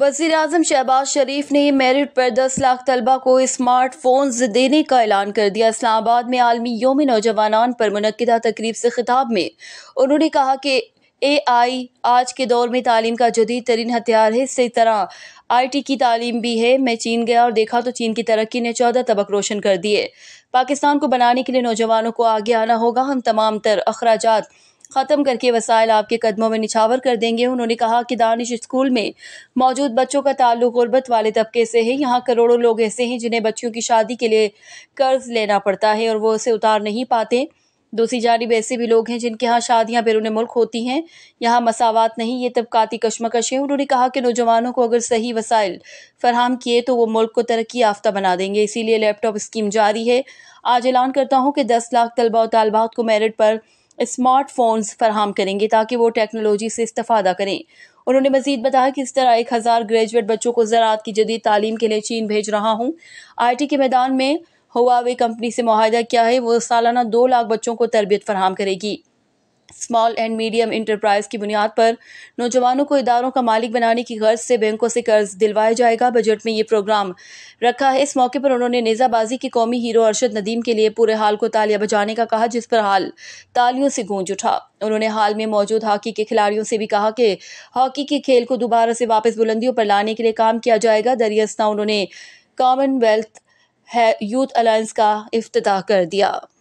वजीर अजम शहबाज शरीफ ने मेरिट पर दस लाख तलबा को स्मार्टफोन्स देने का ऐलान कर दिया इस्लामाबाद में आलमी योम नौजवान पर मनदा तकरीब से खिताब में उन्होंने कहा कि ए आई आज के दौर में तालीम का जदीद तरीन हथियार है इसी तरह आई टी की तालीम भी है मैं चीन गया और देखा तो चीन की तरक्की ने चौदह तबक रोशन कर दिए पाकिस्तान को बनाने के लिए नौजवानों को आगे आना होगा हम तमाम तर अखराज ख़त्म करके वसायल आपके कदमों में निछावर कर देंगे उन्होंने कहा कि दानिश स्कूल में मौजूद बच्चों का ताल्लुक गुरबत वाले तबके से है यहाँ करोड़ों लोग ऐसे हैं जिन्हें बच्चियों की शादी के लिए कर्ज लेना पड़ता है और वो उसे उतार नहीं पाते दूसरी जानब ऐसे भी लोग हैं जिनके यहाँ शादियाँ बैरून मुल्क होती हैं यहाँ मसावत नहीं ये तबकाती कशमकश है उन्होंने कहा कि नौजवानों को अगर सही वसाइल फरहम किए तो वो मुल्क को तरक्की याफ्ता बना देंगे इसीलिए लैपटॉप स्कीम जारी है आज ऐलान करता हूँ कि दस लाख तलबा और तलबात को मेरिट पर स्मार्टफोन्स फ़राम करेंगे ताकि वो टेक्नोलॉजी से इस्तफादा करें उन्होंने मजीद बताया कि इस तरह एक हज़ार ग्रेजुएट बच्चों को ज़रात की जदीद तालीम के लिए चीन भेज रहा हूँ आई टी के मैदान में हुआ वे कंपनी से माहदा किया है वो सालाना दो लाख बच्चों को तरबियत फराम करेगी स्मॉल एंड मीडियम इंटरप्राइज की बुनियाद पर नौजवानों को इदारों का मालिक बनाने की गर्ज से बैंकों से कर्ज दिलवाया जाएगा बजट में ये प्रोग्राम रखा है इस मौके पर उन्होंने नेजाबाजी के कौमी हीरो अरशद नदीम के लिए पूरे हाल को तालियां बजाने का कहा जिस पर हाल तालियों से गूंज उठा उन्होंने हाल में मौजूद हॉकी के खिलाड़ियों से भी कहा कि हॉकी के खेल को दोबारा से वापस बुलंदियों पर लाने के लिए काम किया जाएगा दरियासना उन्होंने कॉमनवेल्थ यूथ अलायंस का अफ्ताह कर दिया